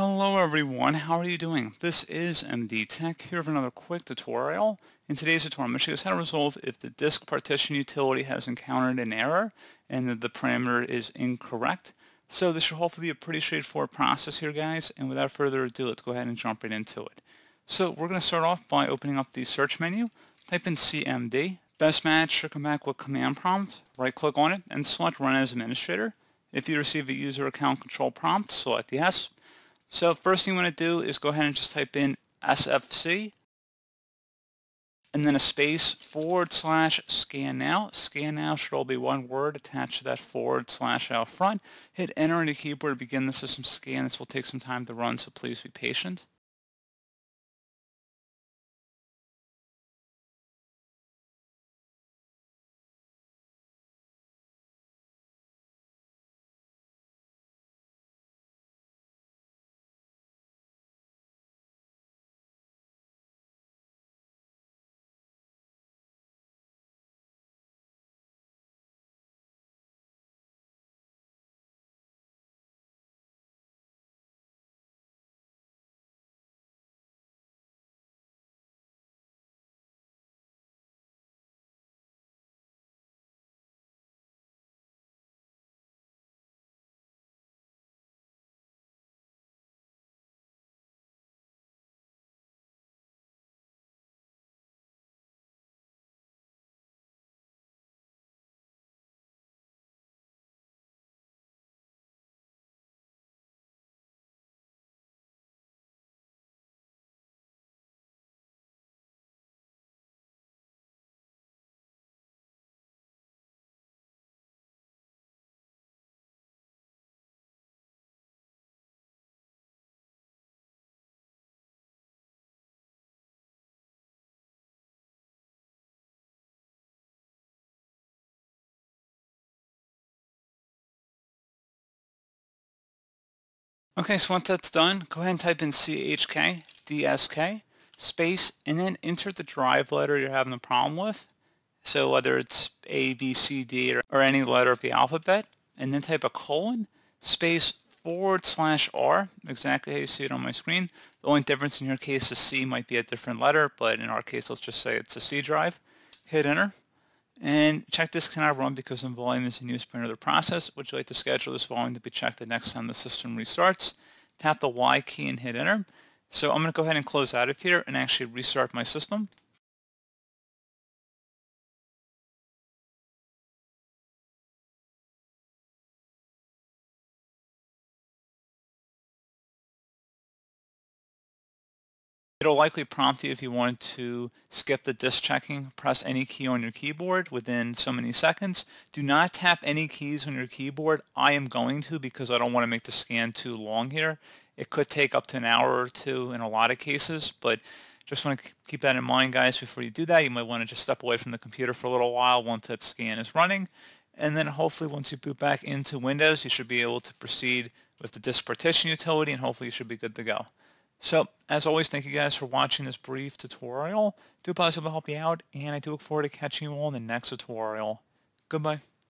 Hello everyone, how are you doing? This is MD Tech here for another quick tutorial. In today's tutorial, I'm going to show you how to resolve if the disk partition utility has encountered an error and that the parameter is incorrect. So this should hopefully be a pretty straightforward process here guys, and without further ado, let's go ahead and jump right into it. So we're going to start off by opening up the search menu, type in CMD, best match should come back with command prompt, right click on it, and select run as administrator. If you receive a user account control prompt, select yes. So first thing you want to do is go ahead and just type in SFC and then a space forward slash scan now. Scan now should all be one word attached to that forward slash out front. Hit enter on your keyboard to begin the system scan. This will take some time to run, so please be patient. Okay, so once that's done, go ahead and type in CHK, DSK, space, and then enter the drive letter you're having a problem with. So whether it's A, B, C, D, or, or any letter of the alphabet, and then type a colon, space, forward slash R, exactly how you see it on my screen. The only difference in your case is C might be a different letter, but in our case, let's just say it's a C drive. Hit enter. And check this cannot run because the volume is in use of another process. Would you like to schedule this volume to be checked the next time the system restarts? Tap the Y key and hit enter. So I'm going to go ahead and close out of here and actually restart my system. It'll likely prompt you if you want to skip the disk checking, press any key on your keyboard within so many seconds. Do not tap any keys on your keyboard. I am going to because I don't want to make the scan too long here. It could take up to an hour or two in a lot of cases, but just want to keep that in mind, guys, before you do that. You might want to just step away from the computer for a little while once that scan is running. And then hopefully once you boot back into Windows, you should be able to proceed with the disk partition utility, and hopefully you should be good to go. So, as always, thank you guys for watching this brief tutorial. Do possible to help you out, and I do look forward to catching you all in the next tutorial. Goodbye.